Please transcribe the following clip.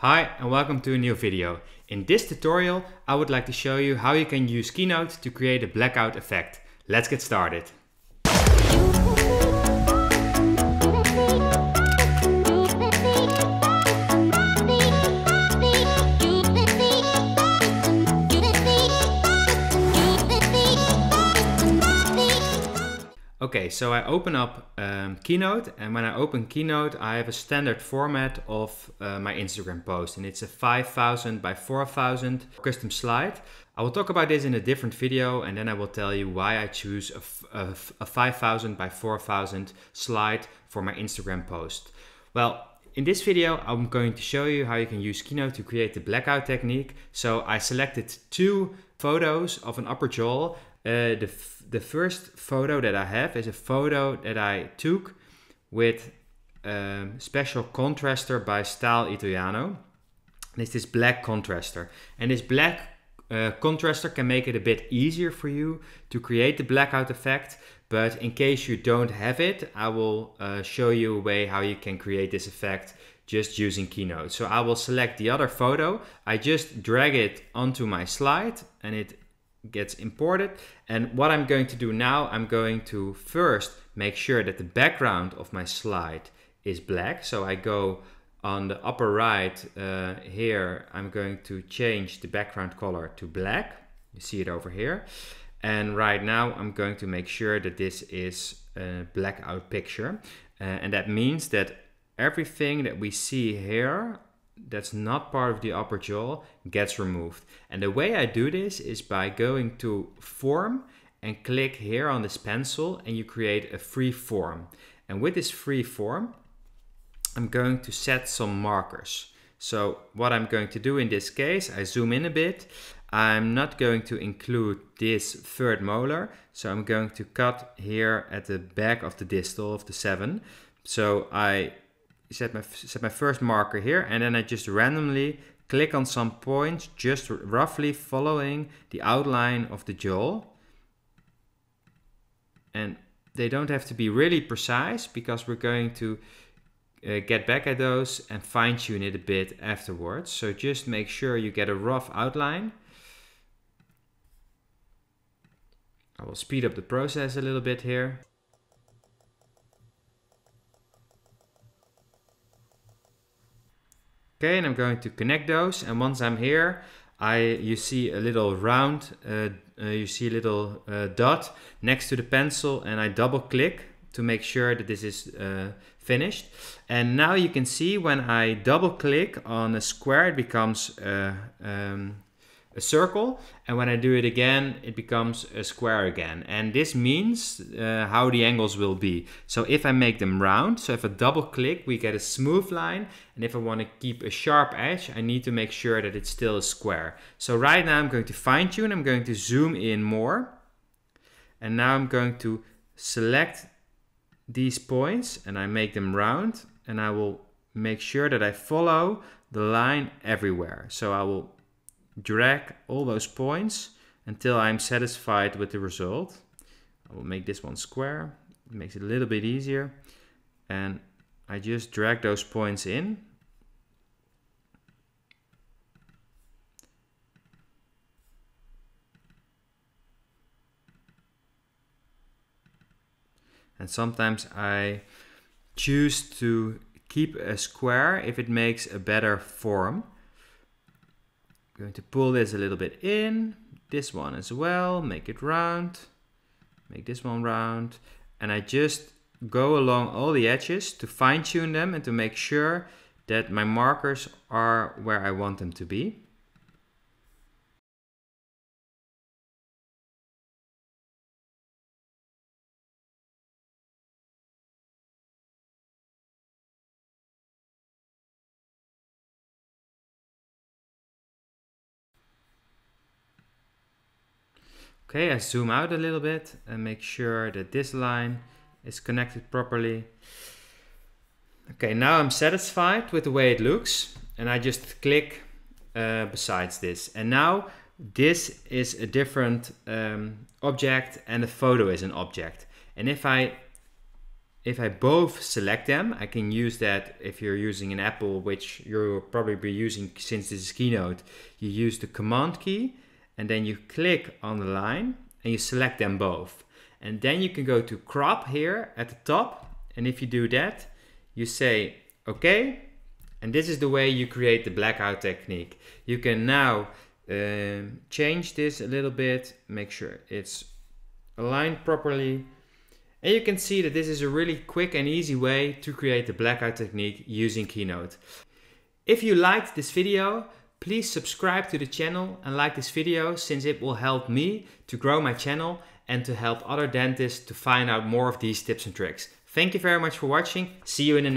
Hi and welcome to a new video. In this tutorial I would like to show you how you can use Keynote to create a blackout effect. Let's get started. Okay, so I open up um, Keynote, and when I open Keynote, I have a standard format of uh, my Instagram post, and it's a 5000 by 4000 custom slide. I will talk about this in a different video, and then I will tell you why I choose a, a, a 5000 by 4000 slide for my Instagram post. Well, in this video, I'm going to show you how you can use Keynote to create the blackout technique. So I selected two photos of an upper jaw the, eh, the first photo that I have is a photo that I took with um, special contraster by Style Italiano. And it's this black contraster. And this black uh, contraster can make it a bit easier for you to create the blackout effect. But in case you don't have it, I will uh, show you a way how you can create this effect just using Keynote. So I will select the other photo. I just drag it onto my slide and it gets imported. And what I'm going to do now, I'm going to first make sure that the background of my slide is black. So I go on the upper right uh, here, I'm going to change the background color to black. You see it over here. And right now I'm going to make sure that this is a blackout picture. Uh, and that means that everything that we see here that's not part of the upper jaw gets removed. And the way I do this is by going to form and click here on this pencil and you create a free form. And with this free form, I'm going to set some markers. So what I'm going to do in this case, I zoom in a bit. I'm not going to include this third molar. So I'm going to cut here at the back of the distal of the seven. So I set my, set my first marker here and then I just randomly click on some points just roughly following the outline of the jaw. And they don't have to be really precise because we're going to uh, get back at those and fine tune it a bit afterwards. So just make sure you get a rough outline. I will speed up the process a little bit here. Okay, and I'm going to connect those. And once I'm here, I you see a little round, uh, uh, you see a little uh, dot next to the pencil and I double click to make sure that this is uh, finished. And now you can see when I double click on a square, it becomes uh, um, a circle and when I do it again it becomes a square again and this means uh, how the angles will be so if I make them round so if I double click we get a smooth line and if I want to keep a sharp edge I need to make sure that it's still a square so right now I'm going to fine tune I'm going to zoom in more and now I'm going to select these points and I make them round and I will make sure that I follow the line everywhere so I will drag all those points until I'm satisfied with the result. I will make this one square, it makes it a little bit easier. And I just drag those points in. And sometimes I choose to keep a square if it makes a better form going to pull this a little bit in, this one as well, make it round, make this one round. And I just go along all the edges to fine tune them and to make sure that my markers are where I want them to be. Okay, I zoom out a little bit and make sure that this line is connected properly. Okay, now I'm satisfied with the way it looks and I just click uh, besides this. And now this is a different um, object and the photo is an object. And if I if I both select them, I can use that if you're using an Apple, which you'll probably be using since this is Keynote, you use the Command key and then you click on the line and you select them both. And then you can go to crop here at the top. And if you do that, you say, okay. And this is the way you create the blackout technique. You can now um, change this a little bit, make sure it's aligned properly. And you can see that this is a really quick and easy way to create the blackout technique using Keynote. If you liked this video, Please subscribe to the channel and like this video since it will help me to grow my channel and to help other dentists to find out more of these tips and tricks. Thank you very much for watching. See you in the next